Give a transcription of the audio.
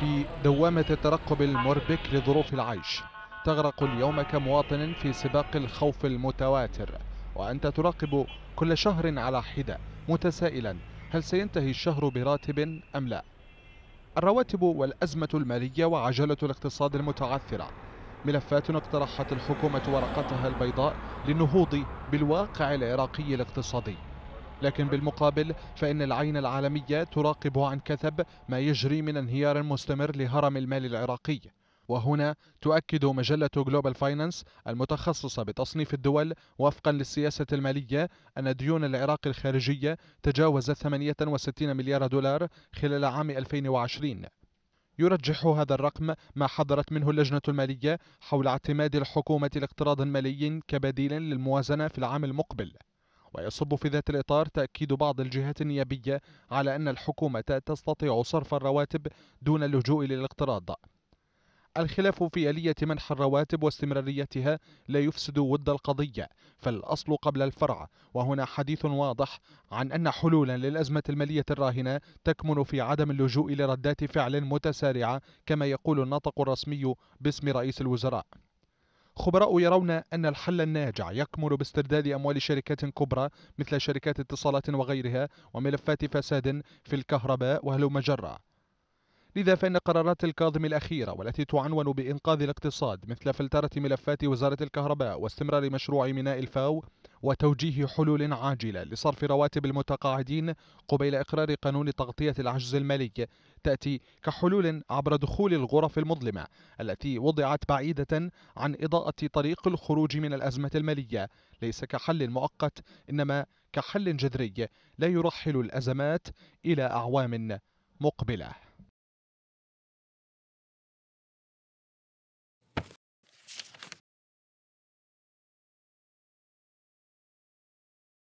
في دوامة الترقب المربك لظروف العيش تغرق اليوم كمواطن في سباق الخوف المتواتر وأنت تراقب كل شهر على حدة متسائلا هل سينتهي الشهر براتب أم لا الرواتب والأزمة المالية وعجلة الاقتصاد المتعثرة ملفات اقترحت الحكومة ورقتها البيضاء للنهوض بالواقع العراقي الاقتصادي لكن بالمقابل فإن العين العالمية تراقب عن كثب ما يجري من انهيار مستمر لهرم المال العراقي وهنا تؤكد مجلة جلوبال فاينانس المتخصصة بتصنيف الدول وفقا للسياسة المالية أن ديون العراق الخارجية تجاوزت 68 مليار دولار خلال عام 2020 يرجح هذا الرقم ما حضرت منه اللجنة المالية حول اعتماد الحكومة الاقتراض المالي كبديل للموازنة في العام المقبل ويصب في ذات الإطار تأكيد بعض الجهات النيابية على أن الحكومة تستطيع صرف الرواتب دون اللجوء للاقتراض الخلاف في آلية منح الرواتب واستمراريتها لا يفسد ود القضية فالأصل قبل الفرع وهنا حديث واضح عن أن حلولا للأزمة المالية الراهنة تكمن في عدم اللجوء لردات فعل متسارعة كما يقول الناطق الرسمي باسم رئيس الوزراء خبراء يرون أن الحل الناجع يكمن باسترداد أموال شركات كبرى مثل شركات اتصالات وغيرها وملفات فساد في الكهرباء وهلو مجرة لذا فإن قرارات الكاظم الأخيرة والتي تعنون بإنقاذ الاقتصاد مثل فلترة ملفات وزارة الكهرباء واستمرار مشروع ميناء الفاو وتوجيه حلول عاجلة لصرف رواتب المتقاعدين قبيل إقرار قانون تغطية العجز المالي تأتي كحلول عبر دخول الغرف المظلمة التي وضعت بعيدة عن إضاءة طريق الخروج من الأزمة المالية ليس كحل مؤقت إنما كحل جذري لا يرحل الأزمات إلى أعوام مقبله